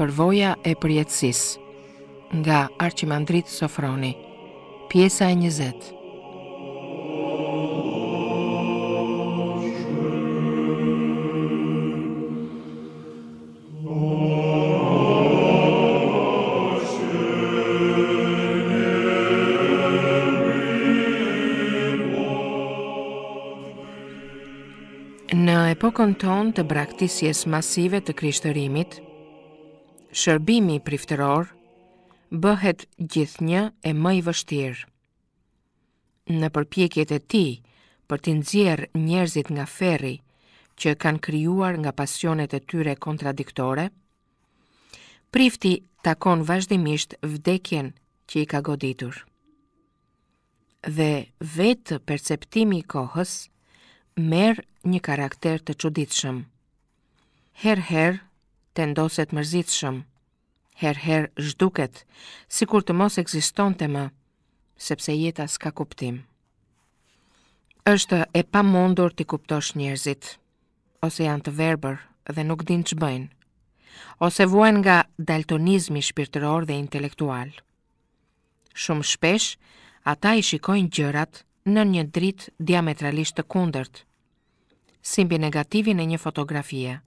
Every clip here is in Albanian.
përvoja e përjetësis, nga Arqimandrit Sofroni, pjesa e njëzet. Në epokon ton të braktisjes masive të krishtërimit, shërbimi priftëror bëhet gjithnjë e më i vështirë. Në përpjekjet e ti për të nxjerr njerëzit nga ferri që kanë krijuar nga pasionet e tyre kontradiktore, prifti takon vazhdimisht vdekjen që i ka goditur. Dhe vetë perceptimi i kohës merr një karakter të çuditshëm. Herë herë të ndoset mërzitë shumë. Herë-herë zhduket, si kur të mos eksiston të më, sepse jeta s'ka kuptim. Êshtë e pa mundur t'i kuptosh njerëzit, ose janë të verber dhe nuk din që bëjnë, ose vuen nga daltonizmi shpirtëror dhe intelektual. Shumë shpesh, ata i shikojnë gjërat në një drit diametralisht të kundërt, simbi negativi në një fotografie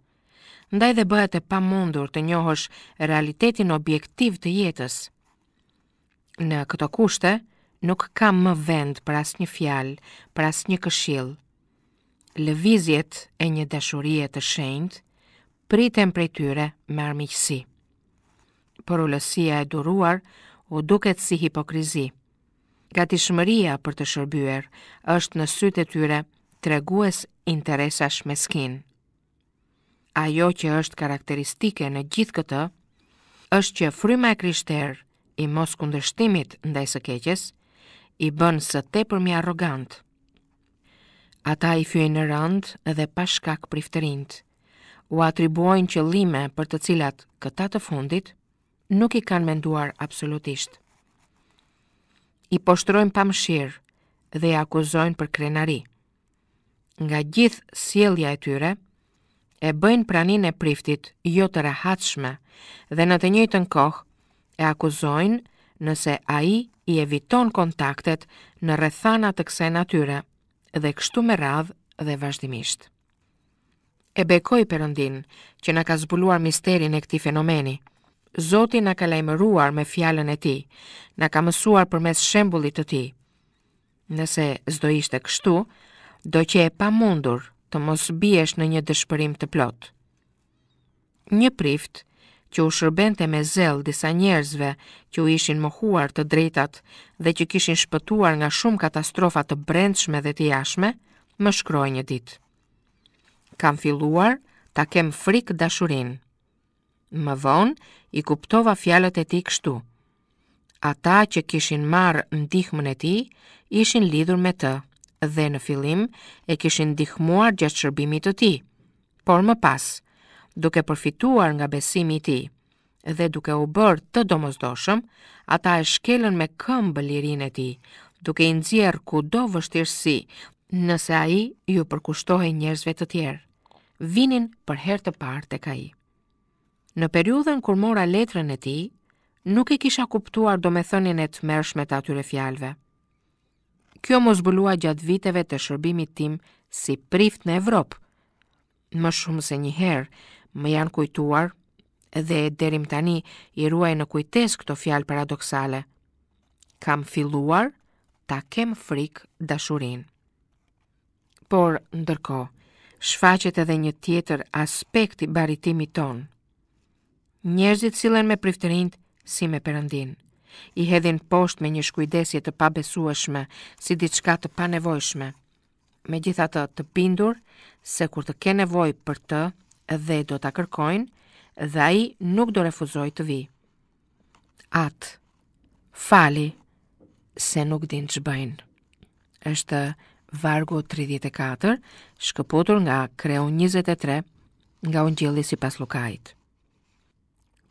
ndaj dhe bëhet e pa mundur të njohësh realitetin objektiv të jetës. Në këto kushte, nuk ka më vend për asë një fjalë, për asë një këshil. Lëvizjet e një dashurie të shendë, pritem për e tyre me armiqësi. Por u lësia e duruar, u duket si hipokrizi. Ka të shmëria për të shërbyer, është në sytë e tyre të interesash me skinë ajo që është karakteristike në gjithë këtë, është që fryma e krishterë i mos kundërshtimit ndaj së keqes, i bën së te përmi arrogant. Ata i fjoj në rënd dhe pashkak prifterint, u atribuojnë që lime për të cilat këta të fundit, nuk i kanë menduar absolutisht. I poshtrojnë pa dhe i akuzojnë për krenari. Nga gjithë sielja e tyre, e bëjnë pranin e priftit jo të rehatshme dhe në të njëjtën kohë e akuzojnë nëse a i i eviton kontaktet në rrethana të kse natyre dhe kështu me radhë dhe vazhdimisht. E bekoj përëndin që në ka zbuluar misterin e këti fenomeni. Zoti në ka lajmëruar me fjallën e ti, në ka mësuar për mes shembulit të ti. Nëse zdo ishte kështu, do që e pa mundur të mos biesh në një dëshpërim të plot. Një prift, që u shërbente me zel disa njerëzve që u ishin mohuar të drejtat dhe që kishin shpëtuar nga shumë katastrofa të brendshme dhe të jashme, më shkroj një ditë. Kam filluar ta kem frik dashurin. Më vonë i kuptova fjalët e ti kështu. Ata që kishin marë ndihmën e ti, ishin lidhur me të dhe në fillim e kishin dihmuar gjatë shërbimit të ti, por më pas, duke përfituar nga besimi ti, dhe duke u bërë të domozdoshëm, ata e shkelën me këmbë lirin e ti, duke i nëzjerë ku do vështirësi, nëse a i ju përkushtohi njerëzve të tjerë. Vinin për her të partë e ka i. Në periudhen kur mora letrën e ti, nuk e kisha kuptuar do me thënin e të mërshme të atyre fjalve kjo më zbulua gjatë viteve të shërbimit tim si prift në Evropë. Më shumë se një herë më janë kujtuar dhe derim tani i ruaj në kujtes këto fjalë paradoksale. Kam filluar ta kem frik dashurin. Por, ndërko, shfaqet edhe një tjetër aspekt i baritimi ton. Njerëzit cilën me priftërind si me përëndinë i hedhin poshtë me një shkujdesje të pabesueshme, si diçka të panevojshme. Me gjitha të të bindur, se kur të ke nevoj për të, dhe do të kërkojnë, dhe a i nuk do refuzoj të vi. Atë, fali, se nuk din që bëjnë. Êshtë Vargu 34, shkëputur nga Kreu 23, nga unë gjëllisi pas Lukajtë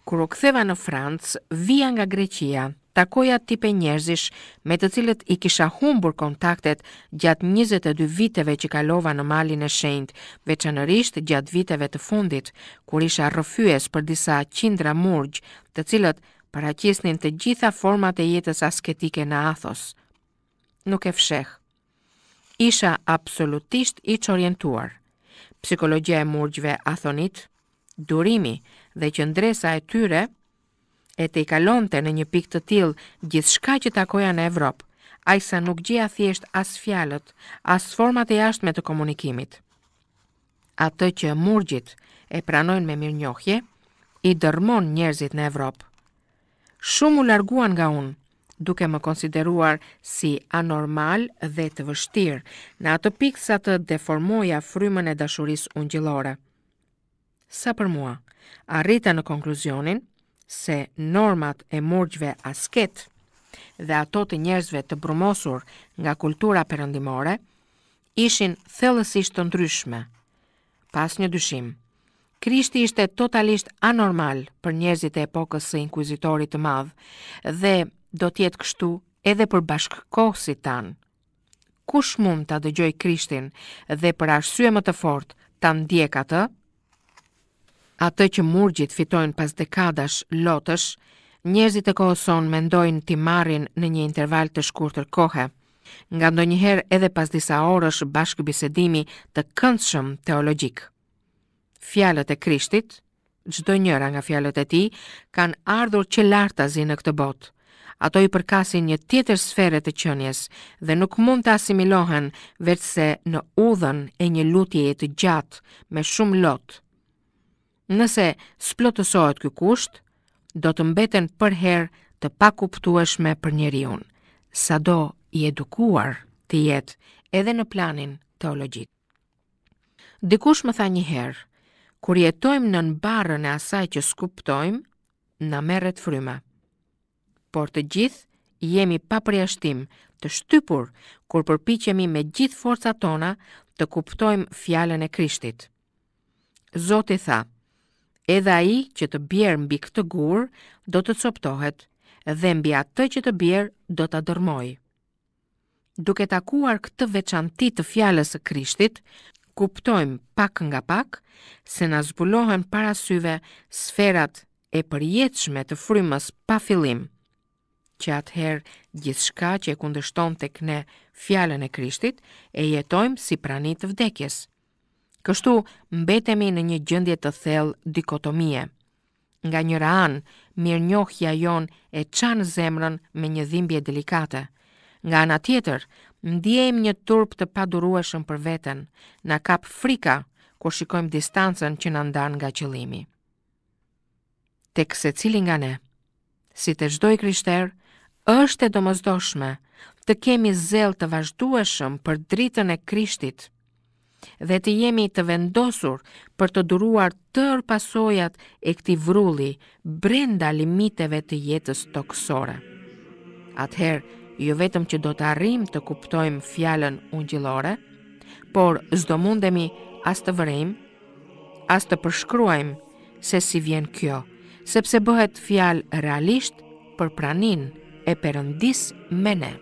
kur u ktheva në Francë, vija nga Greqia, takoja tipe njerëzish me të cilët i kisha humbur kontaktet gjatë 22 viteve që kalova në malin e shenjt, veçanërisht gjatë viteve të fundit, kur isha rëfyes për disa qindra murgj të cilët paracisnin të gjitha format e jetës asketike në athos. Nuk e fsheh. Isha absolutisht i çorientuar. Psikologjia e murgjve athonit, durimi, dhe që ndresa e tyre e te i kalonte në një pik të tilë gjithë shka që takoja në Evropë, a i sa nuk gjia thjesht as fjalët, as format e ashtë me të komunikimit. A të që murgjit e pranojnë me mirë njohje, i dërmon njerëzit në Evropë. Shumë u larguan nga unë, duke më konsideruar si anormal dhe të vështirë në atë pikë sa të deformoja frymën e dashurisë ungjillore. Sa për mua, arrita në konkluzionin se normat e murgjve asket dhe ato të njerëzve të brumosur nga kultura përëndimore ishin thellësisht të ndryshme. Pas një dyshim, Krishti ishte totalisht anormal për njerëzit e epokës së inkuizitorit të madh dhe do të jetë kështu edhe për bashkëkohësit tan. Kush mund ta dëgjoj Krishtin dhe për arsye më të fortë ta ndjek atë? atë që murgjit fitojnë pas dekadash lotësh, njerëzit e kohëson mendojnë ti marrin në një interval të shkurtër kohë. Nga ndonjëherë edhe pas disa orësh bashkë bisedimi të këndshëm teologjik. Fjalët e Krishtit, çdo njëra nga fjalët e tij, kanë ardhur që lartazi në këtë botë. Ato i përkasin një tjetër sfere të qënjes dhe nuk mund të asimilohen vetëse në udhën e një lutjeje të gjatë me shumë lotë Nëse splotësohet ky kusht, do të mbeten për herë të pakuptueshme për njeriu, sado i edukuar të jetë edhe në planin teologjik. Dikush më tha një herë, kur jetojmë në barrën e asaj që skuptojmë, na merret fryma. Por të gjithë jemi pa përjashtim të shtypur kur përpiqemi me gjithë forcat tona të kuptojmë fjalën e Krishtit. Zoti tha, edhe ai që të bjerë mbi këtë gurë do të coptohet dhe mbi atë që të bjerë do të dërmoj. Duke takuar këtë veçantit të fjales së krishtit, kuptojmë pak nga pak se na zbulohen parasyve sferat e përjetëshme të frymës pa filim, që atëherë gjithë që e kundështon të këne fjallën e krishtit e jetojmë si pranit të vdekjes – Kështu mbetemi në një gjendje të thellë dikotomie. Nga njëra anë, mirënjohja jon e çan zemrën me një dhimbje delikate. Nga ana tjetër, ndiejmë një turp të padurueshëm për veten. Na kap frika kur shikojmë distancën që na ndan nga qëllimi. Tek secili nga ne, si të çdo i krishter, është e domosdoshme të kemi zell të vazhdueshëm për dritën e Krishtit, dhe të jemi të vendosur për të duruar tër pasojat e këti vrulli brenda limiteve të jetës toksore. Atëherë, jo vetëm që do të arrim të kuptojmë fjallën ungjilore, por zdo mundemi as të vërim, as të përshkruajmë se si vjen kjo, sepse bëhet fjallë realisht për pranin e përëndis me ne.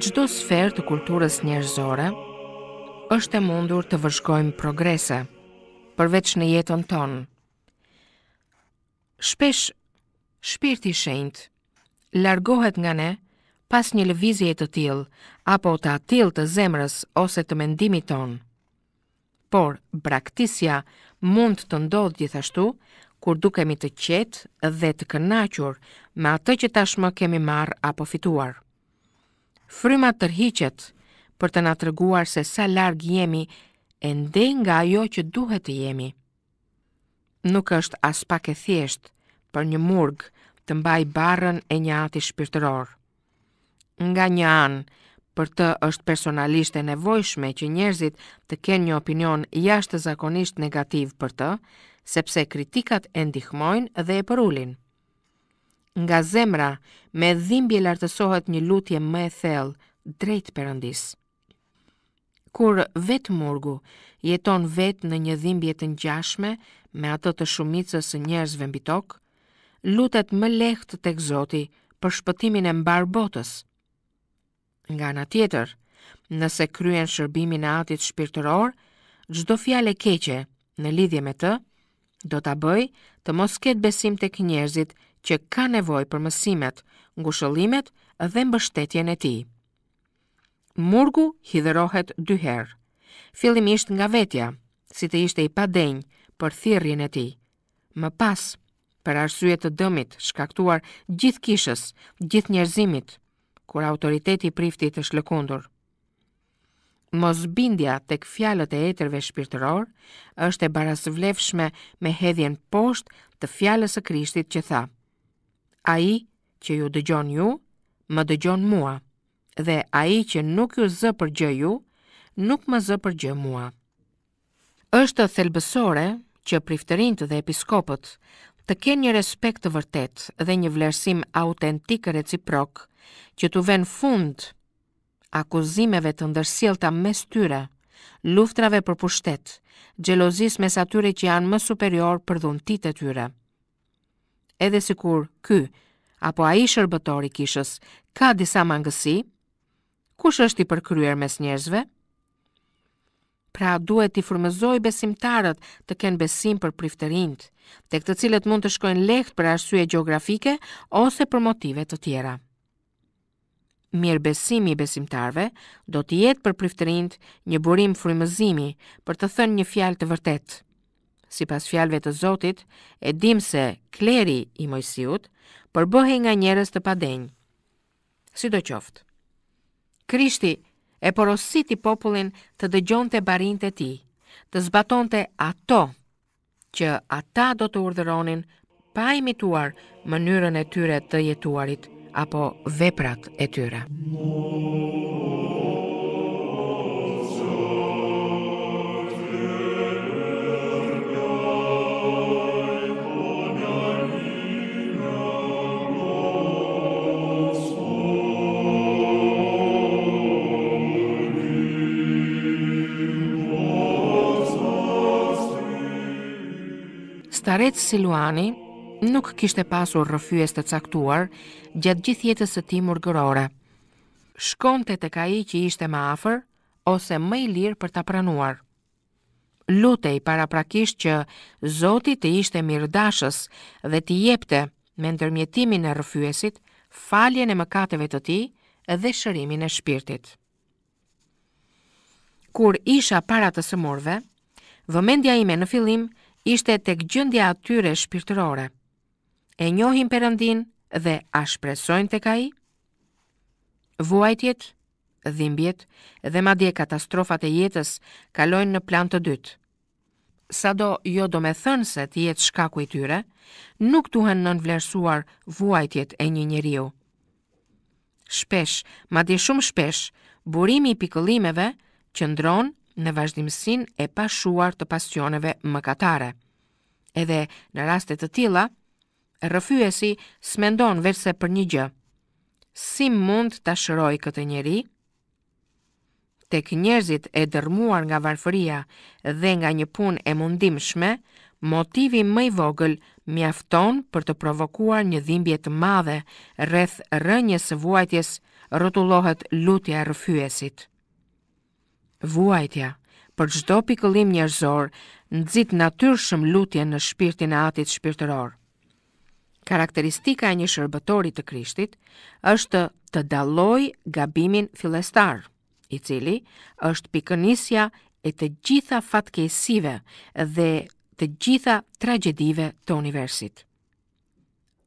çdo sferë të kulturës njerëzore, është e mundur të vëzhgojmë progrese, përveç në jetën tonë. Shpesh shpirti i shenjt largohet nga ne pas një lëvizje të tillë apo të atillë të zemrës ose të mendimit tonë. Por braktisja mund të ndodhë gjithashtu kur dukemi të qetë dhe të kënaqur me atë që tashmë kemi marrë apo fituar fryma tërhiqet për të na treguar se sa larg jemi e ndej nga ajo që duhet të jemi. Nuk është as pak e thjesht për një murg të mbaj barën e një ati shpirtëror. Nga një anë, për të është personalisht e nevojshme që njerëzit të kenë një opinion jashtë zakonisht negativ për të, sepse kritikat e ndihmojnë dhe e përulin nga zemra me dhimbje lartësohet një lutje më e thellë drejt Perëndis. Kur vetë murgu jeton vetë në një dhimbje të njashme me atë të shumicës së njerëzve mbi tokë, lutet më lehtë tek Zoti për shpëtimin e mbar botës. Nga ana tjetër, nëse kryen shërbimin e atit shpirtëror, çdo fjalë e keqe në lidhje me të do ta bëj të mos ketë besim tek njerëzit që ka nevoj për mësimet, ngushëllimet dhe mbështetjen e ti. Murgu hiderohet herë, fillimisht nga vetja, si të ishte i pa denjë për thirrjen e ti. Më pas, për arsujet të dëmit, shkaktuar gjithë kishës, gjithë njerëzimit, kur autoriteti i priftit është lëkundur. Mosbindja të fjalët e etërve shpirtëror është e barazvlefshme vlefshme me hedhjen poshtë të fjallës e krishtit që thaë a i që ju dëgjon ju, më dëgjon mua, dhe a i që nuk ju zë për gjë ju, nuk më zë për gjë mua. Êshtë thelbësore që priftërintë dhe episkopët të ken një respekt të vërtet dhe një vlerësim autentik reciprok që të ven fund akuzimeve të ndërsilta mes tyre, luftrave për pushtet, gjelozis mes atyre që janë më superior për dhuntit e tyre edhe si kur ky, apo a i shërbëtori kishës, ka disa mangësi, kush është i përkryer mes njerëzve? Pra duhet i furmëzoj besimtarët të kenë besim për prifterinët, të këtë cilët mund të shkojnë lehtë për arsye geografike ose për motive të tjera. Mirë besimi i besimtarve do të jetë për prifterinët një burim frymëzimi për të thënë një fjalë të vërtetë si pas fjalve të Zotit, e dim se kleri i mojësiut përbëhe nga njerës të padenjë. Si do qoftë, Krishti e porosit i popullin të dëgjon të barin të ti, të zbaton të ato që ata do të urderonin pa imituar mënyrën e tyre të jetuarit apo veprat e tyre. Garet Siluani nuk kishte pasur rëfyes të caktuar gjatë gjithjetës të timur gërore. murgërore. të tek ka i që ishte ma afer, ose më i lirë për të pranuar. Lutej paraprakisht që zotit të ishte mirë dashës dhe të jepte me ndërmjetimin e rëfyesit faljen e mëkateve të ti dhe shërimin e shpirtit. Kur isha para të sëmurve, vëmendja ime në filim ishte tek gjendja atyre shpirtërore. E njohin përëndin dhe a shpresojnë tek ai? Vuajtjet, dhimbjet dhe madje katastrofat e jetës kalojnë në plan të dytë. Sado jo do me thënë se të jetë shkaku i tyre, nuk duhen në nënvlerësuar vuajtjet e një njeriu. Shpesh, madje shumë shpesh, burimi i pikëllimeve ndronë, në vazhdimësin e pashuar të pasioneve mëkatare. Edhe në rastet të tila, rëfyesi smendon vërse për një gjë. Si mund të shëroj këtë njeri? Tek njerëzit e dërmuar nga varfëria dhe nga një pun e mundimshme, motivi më i vogël mjafton për të provokuar një dhimbje të madhe rreth rënjës së vuajtjes rrotullohet lutja e rrëfyesit vuajtja, për gjdo pikëllim njerëzor, në natyrshëm lutje në shpirtin e atit shpirtëror. Karakteristika e një shërbëtori të krishtit është të daloj gabimin filestar, i cili është pikënisja e të gjitha fatkesive dhe të gjitha tragedive të universit.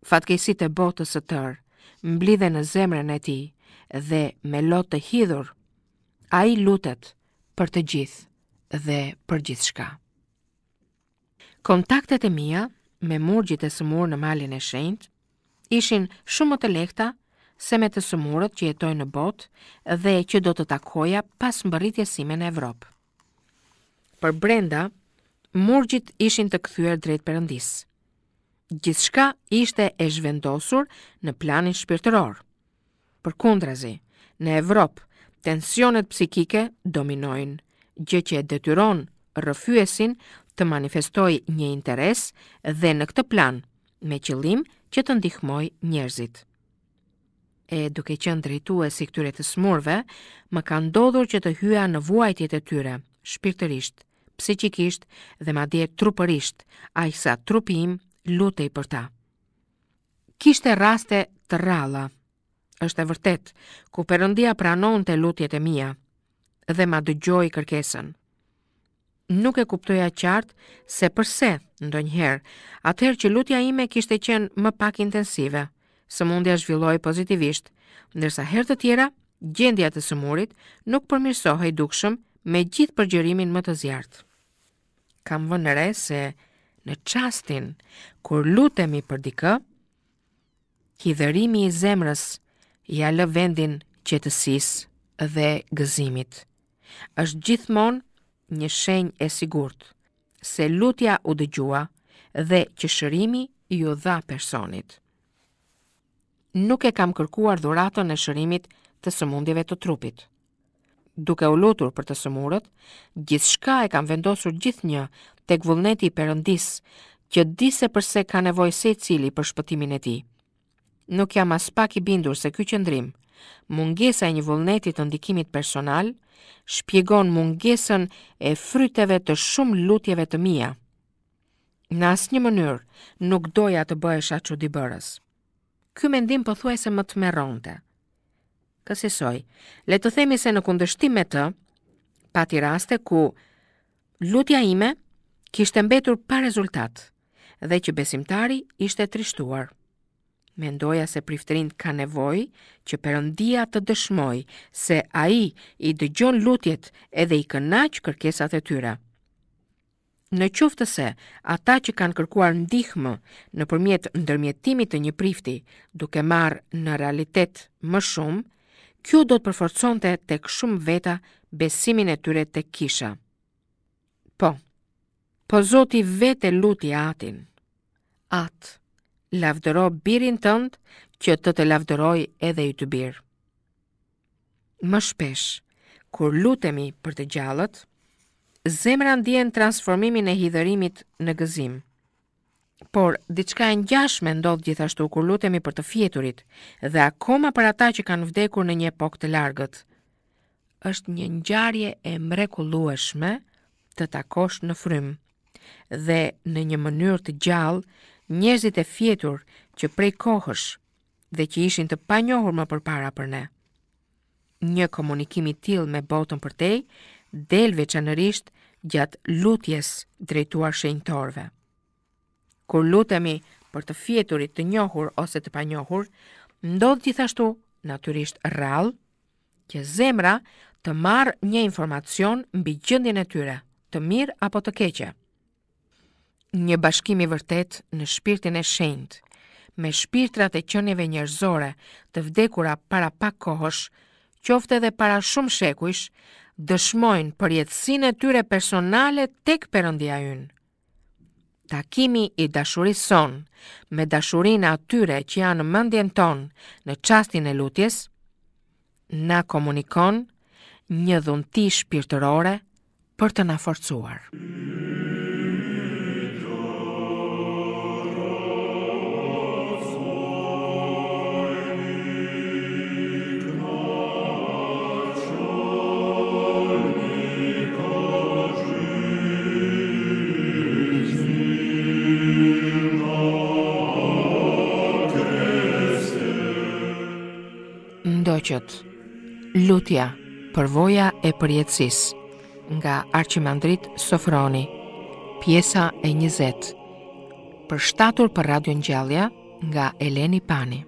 Fatkesit e botës së tërë mblidhen në zemrën e tij dhe me lotë të hidhur ai lutet për të gjithë dhe për gjithë shka. Kontaktet e mija me murgjit e sëmurë në malin e shenjtë ishin shumë më të lekta se me të sëmurët që jetojnë në botë dhe që do të takoja pas mbëritje sime në Evropë. Për brenda, murgjit ishin të këthyër drejt Gjithë shka ishte e zhvendosur në planin shpirtëror. Për kundrazi, në Evropë tensionet psikike dominojnë, gjë që e detyron rëfyesin të manifestoj një interes dhe në këtë plan me qëllim që të ndihmoj njerëzit. E duke qënë drejtu e si këtyre të smurve, më ka ndodhur që të hyja në vuajtjet e tyre, shpirtërisht, psikikisht dhe ma dje trupërisht, a i sa trupim lutej për ta. Kishte raste të rala, është e vërtet, ku përëndia pranon të lutjet e mija dhe ma dëgjoj kërkesën. Nuk e kuptoja qartë se përse, ndonjëherë, atëherë që lutja ime kishte qenë më pak intensive, së mundja zhvilloj pozitivisht, ndërsa herë të tjera, gjendja të sëmurit nuk i dukshëm me gjithë përgjërimin më të zjartë. Kam vënëre se në qastin kur lutemi për dikë, kiderimi i zemrës, Ja lë vendin qetësisë dhe gëzimit. është gjithmonë një shenjë e sigurt se lutja u dëgjua dhe që shërimi ju dha personit. Nuk e kam kërkuar dhuratën e shërimit të sëmundjeve të trupit. Duke u lutur për të sëmurët, gjithçka e kam vendosur gjithnjë tek vullneti i Perëndis, që di se përse ka nevojë secili për shpëtimin e tij nuk jam as pak i bindur se ky qëndrim, mungesa e një vullneti të ndikimit personal, shpjegon mungesën e fryteve të shumë lutjeve të mija. Në asë një mënyrë, nuk doja të bëhesha që di bërës. Ky mendim pëthuaj se më të meronte. Kësisoj, le të themi se në kundështim me të, pati raste ku lutja ime kishte mbetur pa rezultat dhe që besimtari ishte trishtuar. Mendoja se priftërin ka nevoj që përëndia të dëshmoj se a i i dëgjon lutjet edhe i kënaq kërkesat e tyre. Në qoftë se ata që kanë kërkuar ndihmë në përmjet ndërmjetimit të një prifti duke marë në realitet më shumë, kjo do të përforconte të këshumë veta besimin e tyre të kisha. Po, po zoti vete luti atin, atë lavdëro birin tëndë që të të lavdëroj edhe i të birë. Më shpesh, kur lutemi për të gjallët, zemra ndjen transformimin e hidhërimit në gëzim. Por, diçka e njashme ndodhë gjithashtu kur lutemi për të fjeturit dhe akoma për ata që kanë vdekur në një pok të largët. është një njarje e mrekulueshme të takosh në frymë dhe në një mënyrë të gjallë njerëzit e fjetur që prej kohësh dhe që ishin të pa njohur më përpara për ne. Një komunikim i tillë me botën për te del veçanërisht gjatë lutjes drejtuar shenjtorëve. Kur lutemi për të fjeturit të njohur ose të pa njohur, ndodh gjithashtu natyrisht rrall që zemra të marrë një informacion mbi gjendjen e tyre, të mirë apo të keqe një bashkim i vërtet në shpirtin e shenjt, me shpirtrat e qënjeve njërzore të vdekura para pak kohësh, qofte dhe para shumë shekuish, dëshmojnë për jetësine tyre personale tek përëndia ynë. Takimi i dashuris son, me dashurin atyre që janë në mëndjen ton në qastin e lutjes, na komunikon një dhunti shpirtërore për të na forcuar. Lutja për voja e përjetësis Nga Archimandrit Sofroni Pjesa e njëzet Për shtatur për radio njëllja Nga Eleni Pani